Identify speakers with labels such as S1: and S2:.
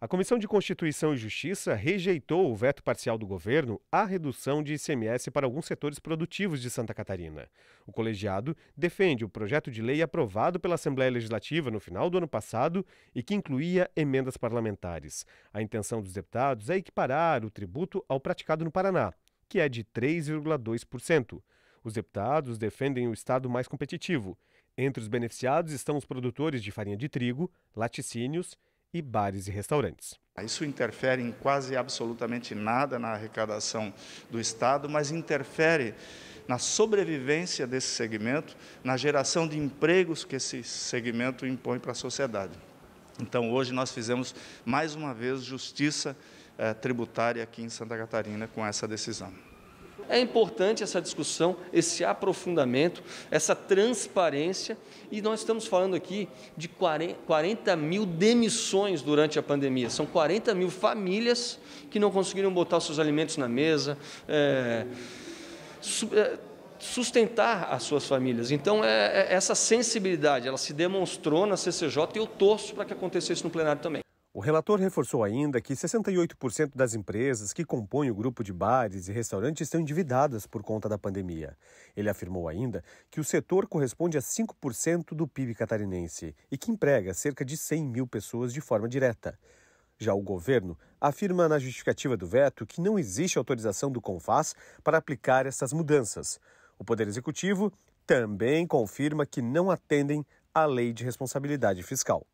S1: A Comissão de Constituição e Justiça rejeitou o veto parcial do governo à redução de ICMS para alguns setores produtivos de Santa Catarina. O colegiado defende o projeto de lei aprovado pela Assembleia Legislativa no final do ano passado e que incluía emendas parlamentares. A intenção dos deputados é equiparar o tributo ao praticado no Paraná, que é de 3,2%. Os deputados defendem o Estado mais competitivo entre os beneficiados estão os produtores de farinha de trigo, laticínios e bares e restaurantes. Isso interfere em quase absolutamente nada na arrecadação do Estado,
S2: mas interfere na sobrevivência desse segmento, na geração de empregos que esse segmento impõe para a sociedade. Então, hoje, nós fizemos mais uma vez justiça eh, tributária aqui em Santa Catarina com essa decisão
S3: é importante essa discussão, esse aprofundamento, essa transparência. E nós estamos falando aqui de 40 mil demissões durante a pandemia. São 40 mil famílias que não conseguiram botar seus alimentos na mesa. É, é, sustentar as suas famílias. Então, é, é, essa sensibilidade, ela se demonstrou na CCJ e eu torço para que aconteça isso no plenário também.
S1: O relator reforçou ainda que 68% das empresas que compõem o grupo de bares e restaurantes estão endividadas por conta da pandemia. Ele afirmou ainda que o setor corresponde a 5% do PIB catarinense e que emprega cerca de 100 mil pessoas de forma direta. Já o governo afirma na justificativa do veto que não existe autorização do CONFAS para aplicar essas mudanças. O Poder Executivo também confirma que não atendem à lei de responsabilidade fiscal.